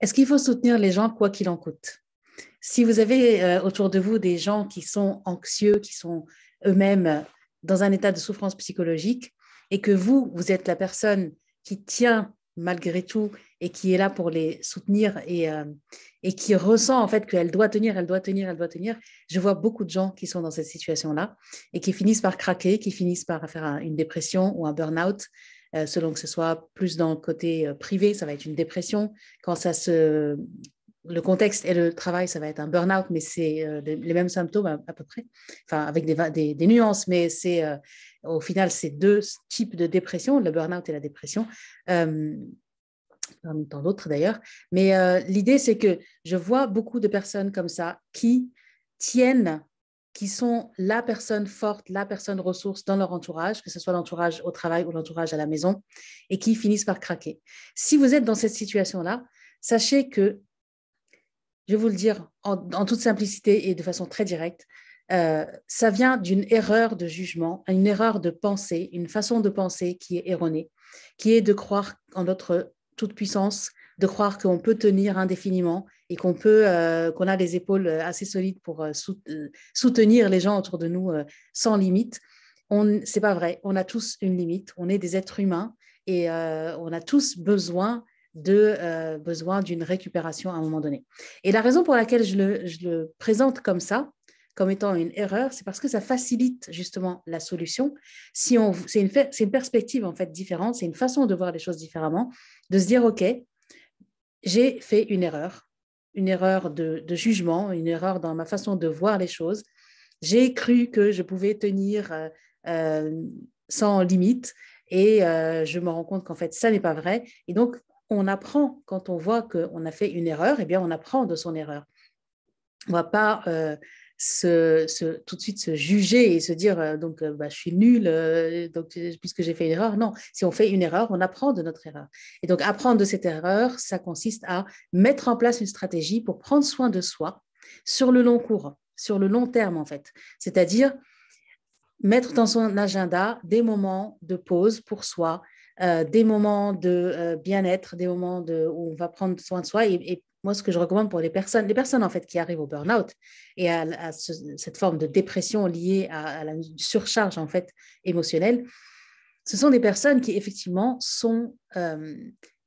Est-ce qu'il faut soutenir les gens quoi qu'il en coûte Si vous avez euh, autour de vous des gens qui sont anxieux, qui sont eux-mêmes dans un état de souffrance psychologique, et que vous, vous êtes la personne qui tient malgré tout et qui est là pour les soutenir et, euh, qui ressent en fait qu'elle doit tenir, elle doit tenir, elle doit tenir. Je vois beaucoup de gens qui sont dans cette situation-là et qui finissent par craquer, qui finissent par faire une dépression ou un burn-out euh, selon que ce soit plus dans le côté euh, privé, ça va être une dépression. Quand ça se, le contexte et le travail, ça va être un burn-out, mais c'est euh, les mêmes symptômes à, peu près, enfin avec des, des, nuances, mais c'est au final c'est deux types de dépression, le burn-out et la dépression, euh, tant d'autres d'ailleurs. Mais l'idée, c'est que je vois beaucoup de personnes comme ça qui tiennent qui sont la personne forte, la personne ressource dans leur entourage, que ce soit l'entourage au travail ou l'entourage à la maison, et qui finissent par craquer. Si vous êtes dans cette situation-là, sachez que, je vais vous le dire en, toute simplicité et de façon très directe, euh, ça vient d'une erreur de jugement, une erreur de pensée, une façon de penser qui est erronée, qui est de croire en notre toute-puissance, de croire qu'on peut tenir indéfiniment et qu'on peut, euh, qu'on a des épaules euh, assez solides pour euh, soutenir les gens autour de nous sans limite. On, c'est pas vrai. On a tous une limite. On est des êtres humains et on a tous besoin de besoin d'une récupération à un moment donné. Et la raison pour laquelle je le, je le présente comme ça, comme étant une erreur, c'est parce que ça facilite justement la solution. Si on, c'est une, une perspective en fait différente, c'est une façon de voir les choses différemment, de se dire ok, j'ai fait une erreur, une erreur de, jugement, une erreur dans ma façon de voir les choses. J'ai cru que je pouvais tenir euh, euh, sans limite et euh, je me rends compte qu'en fait, ça n'est pas vrai. Et donc, on apprend quand on voit qu'on a fait une erreur, et eh bien, on apprend de son erreur. On ne va pas se, tout de suite se juger et se dire euh, donc euh, bah, je suis nul euh, donc puisque j'ai fait une erreur non si on fait une erreur on apprend de notre erreur et donc apprendre de cette erreur ça consiste à mettre en place une stratégie pour prendre soin de soi sur le long cours sur le long terme en fait c'est-à-dire mettre dans son agenda des moments de pause pour soi des moments de bien-être, des moments où on va prendre soin de soi et moi, ce que je recommande pour les personnes, les personnes en fait qui arrivent au burn-out et à, cette forme de dépression liée à, la surcharge en fait émotionnelle, ce sont des personnes qui effectivement sont euh,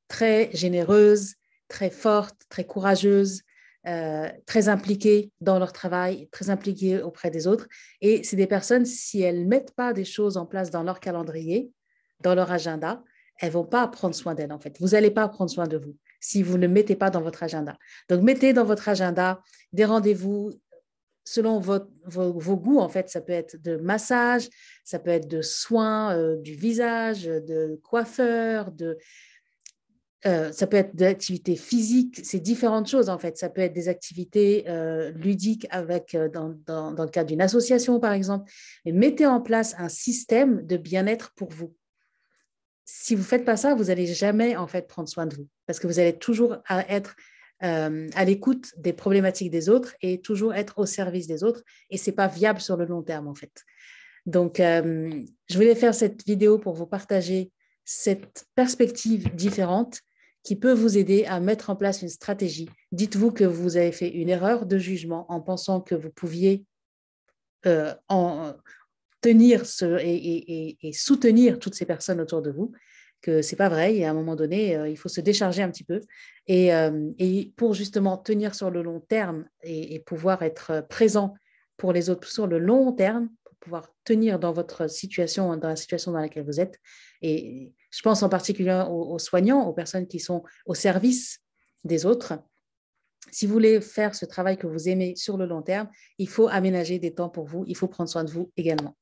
très généreuses, très fortes, très courageuses, euh, très impliquées dans leur travail, très impliquées auprès des autres. Et c'est des personnes, si elles ne mettent pas des choses en place dans leur calendrier, dans leur agenda, elles vont pas prendre soin d'elles en fait. Vous n'allez pas prendre soin de vous si vous ne mettez pas dans votre agenda. Donc, mettez dans votre agenda des rendez-vous selon vos, goûts, en fait, ça peut être de massage, ça peut être de soins euh, du visage, de coiffeur, de, euh, ça peut être d'activités physiques, c'est différentes choses en fait. Ça peut être des activités euh, ludiques avec, dans, le cadre d'une association par exemple. Et mettez en place un système de bien-être pour vous si vous ne faites pas ça, vous n'allez jamais en fait prendre soin de vous parce que vous allez toujours être euh, à l'écoute des problématiques des autres et toujours être au service des autres et c'est pas viable sur le long terme en fait. Donc euh, je voulais faire cette vidéo pour vous partager cette perspective différente qui peut vous aider à mettre en place une stratégie. Dites-vous que vous avez fait une erreur de jugement en pensant que vous pouviez euh, en, tenir ce, et, soutenir toutes ces personnes autour de vous, que c'est pas vrai. Et à un moment donné, euh, il faut se décharger un petit peu. Euh, et, pour justement tenir sur le long terme et, pouvoir être euh, présent pour les autres sur le long terme, pour pouvoir tenir dans votre situation, dans la situation dans laquelle vous êtes. Et je pense en particulier aux soignants, aux personnes qui sont au service des autres. Si vous voulez faire ce travail que vous aimez sur le long terme, il faut aménager des temps pour vous, il faut prendre soin de vous également.